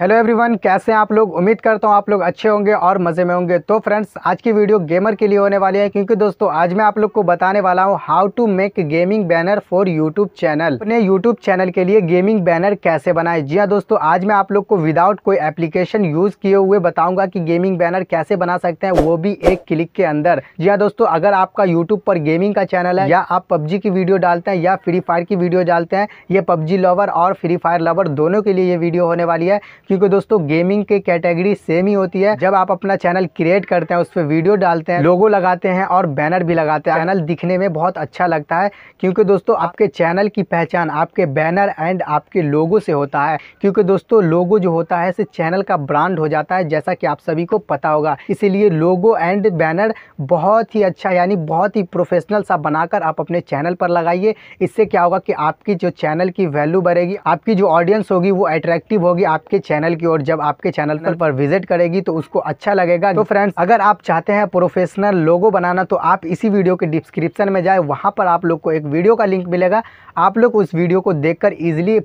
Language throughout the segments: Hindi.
हेलो एवरीवन कैसे हैं आप लोग उम्मीद करता हूं आप लोग अच्छे होंगे और मज़े में होंगे तो फ्रेंड्स आज की वीडियो गेमर के लिए होने वाली है क्योंकि दोस्तों आज मैं आप लोग को बताने वाला हूं how to make gaming banner for YouTube channel अपने यूट्यूब चैनल के लिए गेमिंग बैनर कैसे बनाए जी हाँ दोस्तों आज मैं आप लोग को विदाउट कोई एप्लीकेशन यूज़ किए हुए बताऊँगा कि गेमिंग बैनर कैसे बना सकते हैं वो भी एक क्लिक के अंदर जी हाँ दोस्तों अगर आपका यूट्यूब पर गेमिंग का चैनल है या आप पबजी की वीडियो डालते हैं या फ्री फायर की वीडियो डालते हैं ये पबजी लवर और फ्री फायर लवर दोनों के लिए ये वीडियो होने वाली है क्योंकि दोस्तों गेमिंग के कैटेगरी सेम ही होती है जब आप अपना चैनल क्रिएट करते हैं उस पर वीडियो डालते हैं लोगो लगाते हैं और बैनर भी लगाते हैं चैनल दिखने में बहुत अच्छा लगता है क्योंकि दोस्तों आपके चैनल की पहचान आपके बैनर एंड आपके लोगो से होता है क्योंकि दोस्तों लोगो जो होता है चैनल का ब्रांड हो जाता है जैसा कि आप सभी को पता होगा इसीलिए लोगो एंड बैनर बहुत ही अच्छा यानी बहुत ही प्रोफेशनल सा बनाकर आप अपने चैनल पर लगाइए इससे क्या होगा कि आपकी जो चैनल की वैल्यू बढ़ेगी आपकी जो ऑडियंस होगी वो अट्रैक्टिव होगी आपके चैनल चैनल की ओर जब आपके चैनल पर, पर विजिट करेगी तो उसको अच्छा लगेगा तो फ्रेंड्स अगर आप चाहते हैं प्रोफेशनल लोगो बनाना तो आप इसी वीडियो के डिस्क्रिप्शन में जाए वहां पर आप लोग को एक वीडियो का लिंक मिलेगा आप लोग उस वीडियो को देख कर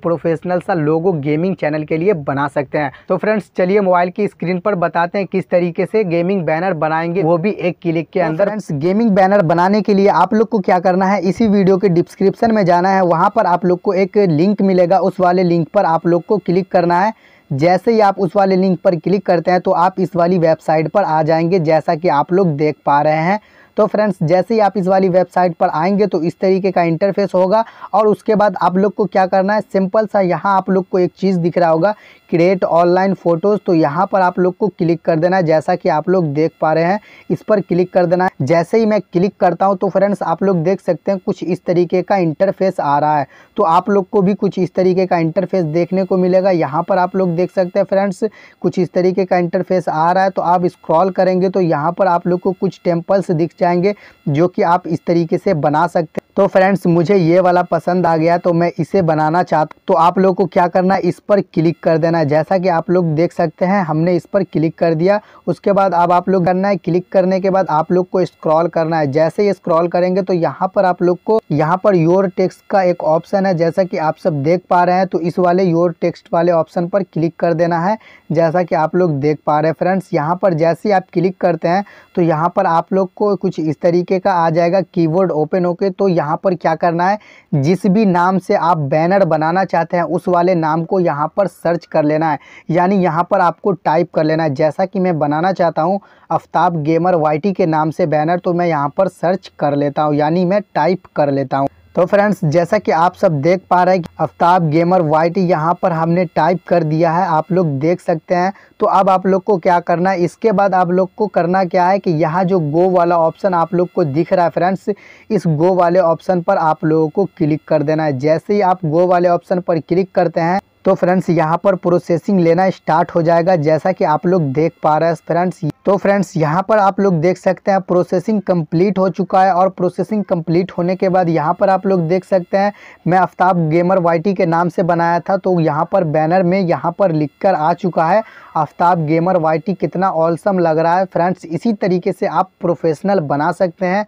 प्रोफेशनल सा लोगो गेमिंग चैनल के लिए बना सकते हैं तो फ्रेंड्स चलिए मोबाइल की स्क्रीन पर बताते हैं किस तरीके से गेमिंग बैनर बनाएंगे वो भी एक क्लिक के तो अंदर फ्रेंड्स गेमिंग बैनर बनाने के लिए आप लोग को क्या करना है इसी वीडियो के डिस्क्रिप्शन में जाना है वहां पर आप लोग को एक लिंक मिलेगा उस वाले लिंक पर आप लोग को क्लिक करना है जैसे ही आप उस वाले लिंक पर क्लिक करते हैं तो आप इस वाली वेबसाइट पर आ जाएंगे जैसा कि आप लोग देख पा रहे हैं तो फ्रेंड्स जैसे ही आप इस वाली वेबसाइट पर आएंगे तो इस तरीके का इंटरफेस होगा और उसके बाद आप लोग को क्या करना है सिंपल सा यहाँ आप लोग को एक चीज़ दिख रहा होगा क्रिएट ऑनलाइन फ़ोटोज़ तो यहाँ पर आप लोग को क्लिक कर देना है जैसा कि आप लोग देख पा रहे हैं इस पर क्लिक कर देना है जैसे ही मैं क्लिक करता हूँ तो फ्रेंड्स आप लोग देख सकते हैं कुछ इस तरीके का इंटरफेस आ रहा है तो आप लोग को भी कुछ इस तरीके का इंटरफेस देखने को मिलेगा यहाँ पर आप लोग देख सकते हैं फ्रेंड्स कुछ इस तरीके का इंटरफेस आ रहा है तो आप स्क्रॉल करेंगे तो यहाँ पर आप लोग को कुछ टेम्पल्स दिख जाएंगे जो कि आप इस तरीके से बना सकते हैं तो फ्रेंड्स मुझे ये वाला पसंद आ गया तो मैं इसे बनाना चाहता तो आप लोगों को क्या करना है इस पर क्लिक कर देना है जैसा कि आप लोग देख सकते हैं हमने इस पर क्लिक कर दिया उसके बाद अब आप लोग करना है क्लिक करने के बाद आप लोग को स्क्रॉल करना है जैसे ही स्क्रॉल करेंगे तो यहाँ पर आप लोग को यहाँ पर योर टेक्स्ट का एक ऑप्शन है जैसा कि आप सब देख पा रहे हैं तो इस वाले योर टेक्स्ट वाले ऑप्शन पर क्लिक कर देना है जैसा कि आप लोग देख पा रहे हैं फ्रेंड्स यहाँ पर जैसे ही आप क्लिक करते हैं तो यहाँ पर आप लोग को कुछ कुछ इस तरीके का आ जाएगा कीवर्ड ओपन होके तो यहाँ पर क्या करना है जिस भी नाम से आप बैनर बनाना चाहते हैं उस वाले नाम को यहाँ पर सर्च कर लेना है यानी यहाँ पर आपको टाइप कर लेना है जैसा कि मैं बनाना चाहता हूँ आफ्ताब गेमर वाई के नाम से बैनर तो मैं यहाँ पर सर्च कर लेता हूँ यानी मैं टाइप कर लेता हूँ तो फ्रेंड्स जैसा कि आप सब देख पा रहे हैं कि आफ्ताब गेमर वाइट यहाँ पर हमने टाइप कर दिया है आप लोग देख सकते हैं तो अब आप लोग को क्या करना है इसके बाद आप लोग को करना क्या है कि यहाँ जो गो वाला ऑप्शन आप लोग को दिख रहा है फ्रेंड्स इस गो वाले ऑप्शन पर आप लोगों को क्लिक कर देना है जैसे ही आप गो वाले ऑप्शन पर क्लिक करते हैं तो फ्रेंड्स यहाँ पर प्रोसेसिंग लेना स्टार्ट हो जाएगा जैसा कि आप लोग देख पा रहे हैं फ्रेंड्स तो फ्रेंड्स यहाँ पर आप लोग देख सकते हैं प्रोसेसिंग कंप्लीट हो चुका है और प्रोसेसिंग कंप्लीट होने के बाद यहाँ पर आप लोग देख सकते हैं मैं आफ्ताब गेमर वाईटी के नाम से बनाया था तो यहाँ पर बैनर में यहाँ पर लिख कर आ चुका है आफ्ताब गेमर वाईटी कितना ऑलसम लग रहा है फ्रेंड्स इसी तरीके से आप प्रोफेशनल बना सकते हैं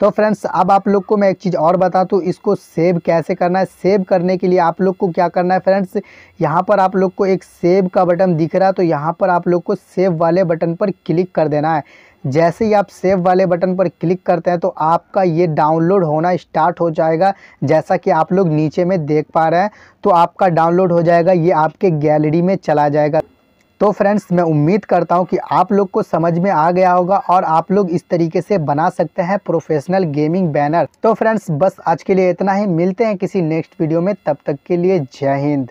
तो फ्रेंड्स अब आप लोग को मैं एक चीज़ और बता दूँ इसको सेव कैसे करना है सेव करने के लिए आप लोग को क्या करना है फ्रेंड्स यहाँ पर आप लोग को एक सेव का बटन दिख रहा है तो यहाँ पर आप लोग को सेव वाले बटन पर क्लिक कर देना है जैसे ही आप सेव वाले बटन पर क्लिक करते हैं तो आपका ये डाउनलोड होना स्टार्ट हो जाएगा जैसा कि आप लोग नीचे में देख पा रहे हैं तो आपका डाउनलोड हो जाएगा ये आपके गैलरी में चला जाएगा तो फ्रेंड्स मैं उम्मीद करता हूँ कि आप लोग को समझ में आ गया होगा और आप लोग इस तरीके से बना सकते हैं प्रोफेशनल गेमिंग बैनर तो फ्रेंड्स बस आज के लिए इतना ही मिलते हैं किसी नेक्स्ट वीडियो में तब तक के लिए जय हिंद